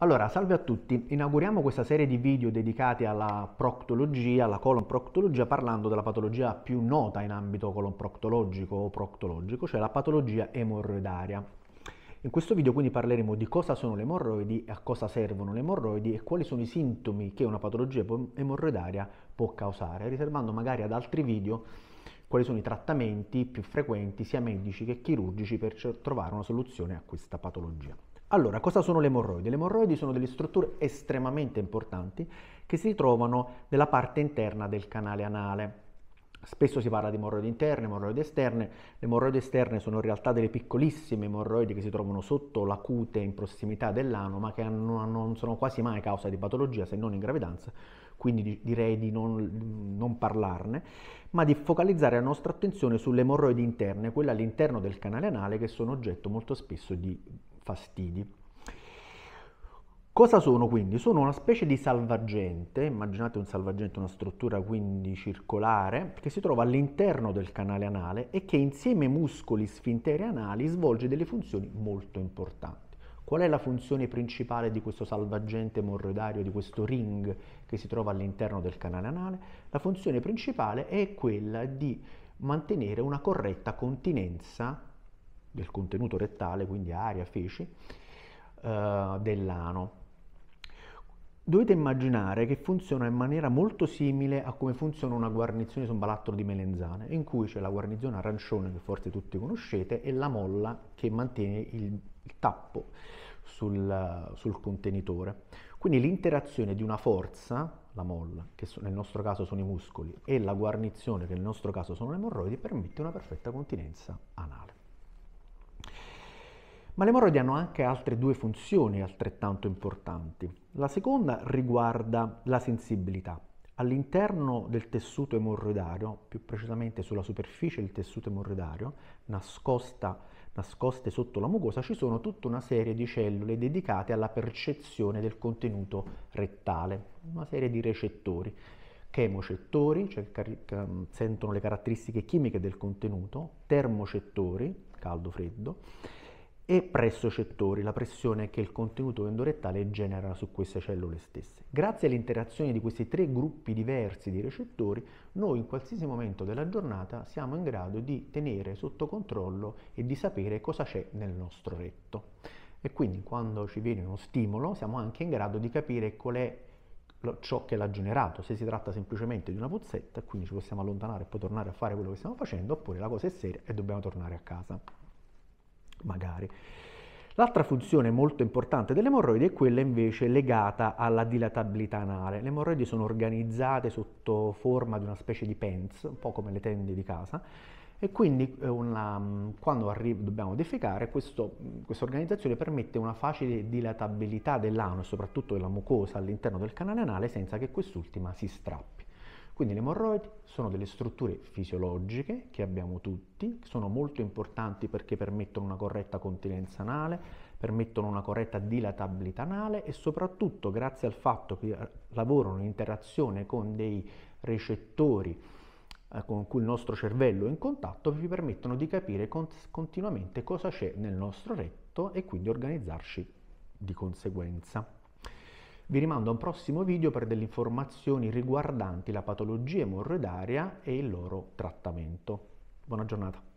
Allora, salve a tutti, inauguriamo questa serie di video dedicati alla proctologia, alla colon proctologia, parlando della patologia più nota in ambito colon proctologico o proctologico, cioè la patologia emorroidaria. In questo video quindi parleremo di cosa sono le emorroidi, a cosa servono le emorroidi e quali sono i sintomi che una patologia emorroidaria può causare, riservando magari ad altri video quali sono i trattamenti più frequenti sia medici che chirurgici per trovare una soluzione a questa patologia. Allora, cosa sono le emorroidi? Le emorroidi sono delle strutture estremamente importanti che si trovano nella parte interna del canale anale. Spesso si parla di emorroidi interne, emorroidi esterne. Le emorroidi esterne sono in realtà delle piccolissime emorroidi che si trovano sotto la cute in prossimità dell'ano, ma che non sono quasi mai causa di patologia se non in gravidanza, quindi direi di non, non, parlarne, ma di focalizzare la nostra attenzione sulle emorroidi interne, quelle all'interno del canale anale che sono oggetto molto spesso di fastidi. Cosa sono quindi? Sono una specie di salvagente, immaginate un salvagente, una struttura quindi circolare, che si trova all'interno del canale anale e che insieme ai muscoli sfinteri anali svolge delle funzioni molto importanti. Qual è la funzione principale di questo salvagente morroidario, di questo ring che si trova all'interno del canale anale? La funzione principale è quella di mantenere una corretta continenza del contenuto rettale, quindi aria, feci, eh, dell'ano. Dovete immaginare che funziona in maniera molto simile a come funziona una guarnizione su un balattolo di melenzane, in cui c'è la guarnizione arancione che forse tutti conoscete e la molla che mantiene il, il tappo sul, sul contenitore. Quindi l'interazione di una forza la molla, che nel nostro caso sono i muscoli, e la guarnizione, che nel nostro caso sono le emorroidi, permette una perfetta continenza anale. Ma le emorroidi hanno anche altre due funzioni altrettanto importanti. La seconda riguarda la sensibilità. All'interno del tessuto emorroidario, più precisamente sulla superficie del tessuto emorroidario, nascosta, nascoste sotto la mucosa, ci sono tutta una serie di cellule dedicate alla percezione del contenuto rettale, una serie di recettori chemocettori, cioè mm, sentono le caratteristiche chimiche del contenuto, termocettori, caldo-freddo, e pressocettori, la pressione che il contenuto endorettale genera su queste cellule stesse. Grazie all'interazione di questi tre gruppi diversi di recettori, noi in qualsiasi momento della giornata siamo in grado di tenere sotto controllo e di sapere cosa c'è nel nostro retto. E quindi quando ci viene uno stimolo siamo anche in grado di capire qual è ciò che l'ha generato, se si tratta semplicemente di una puzzetta, quindi ci possiamo allontanare e poi tornare a fare quello che stiamo facendo, oppure la cosa è seria e dobbiamo tornare a casa magari. L'altra funzione molto importante delle dell'emorroide è quella invece legata alla dilatabilità anale. Le emorroidi sono organizzate sotto forma di una specie di pens, un po' come le tende di casa, e quindi eh, una, mm, quando arri- dobbiamo defecare questo, mm, questa organizzazione permette una facile dilatabilità dell'ano e soprattutto della mucosa all'interno del canale anale senza che quest'ultima si strappi. Quindi le emorroidi sono delle strutture fisiologiche che abbiamo tutti, sono molto importanti perché permettono una corretta continenza anale, permettono una corretta dilatabilità anale e soprattutto grazie al fatto che lavorano in interazione con dei recettori eh, con cui il nostro cervello è in contatto, vi permettono di capire continuamente cosa c'è nel nostro retto e quindi organizzarci di conseguenza. Vi rimando a un prossimo video per delle informazioni riguardanti la patologia emorroidaria e il loro trattamento. Buona giornata.